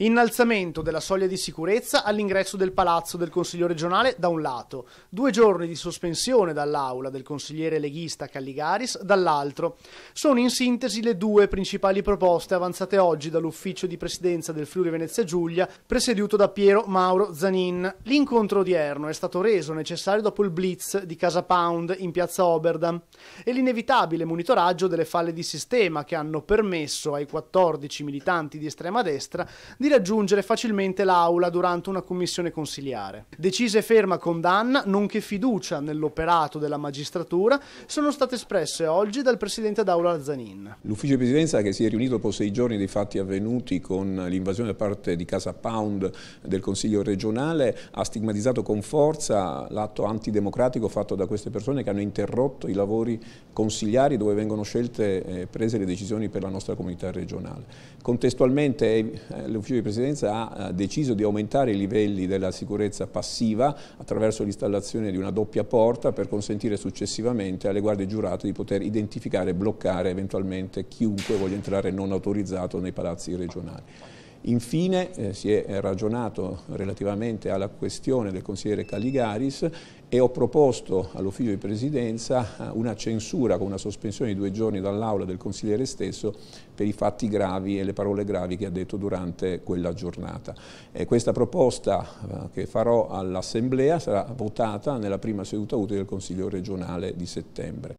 Innalzamento della soglia di sicurezza all'ingresso del palazzo del Consiglio regionale da un lato, due giorni di sospensione dall'aula del consigliere leghista Calligaris dall'altro. Sono in sintesi le due principali proposte avanzate oggi dall'ufficio di presidenza del Friuli Venezia Giulia, presieduto da Piero Mauro Zanin. L'incontro odierno è stato reso necessario dopo il blitz di Casa Pound in piazza Oberdam e l'inevitabile monitoraggio delle falle di sistema che hanno permesso ai 14 militanti di estrema destra di di raggiungere facilmente l'aula durante una commissione consiliare. Decise ferma condanna, nonché fiducia nell'operato della magistratura, sono state espresse oggi dal presidente d'Aula Lazzanin. L'ufficio di presidenza che si è riunito dopo sei giorni dei fatti avvenuti con l'invasione da parte di Casa Pound del Consiglio regionale ha stigmatizzato con forza l'atto antidemocratico fatto da queste persone che hanno interrotto i lavori consigliari dove vengono scelte e eh, prese le decisioni per la nostra comunità regionale. Contestualmente eh, l'ufficio di Presidenza ha eh, deciso di aumentare i livelli della sicurezza passiva attraverso l'installazione di una doppia porta per consentire successivamente alle guardie giurate di poter identificare e bloccare eventualmente chiunque voglia entrare non autorizzato nei palazzi regionali. Infine eh, si è eh, ragionato relativamente alla questione del consigliere Caligaris e ho proposto all'ufficio di presidenza eh, una censura con una sospensione di due giorni dall'aula del consigliere stesso per i fatti gravi e le parole gravi che ha detto durante quella giornata. E eh, questa proposta che farò all'Assemblea sarà votata nella prima seduta utile del Consiglio regionale di settembre.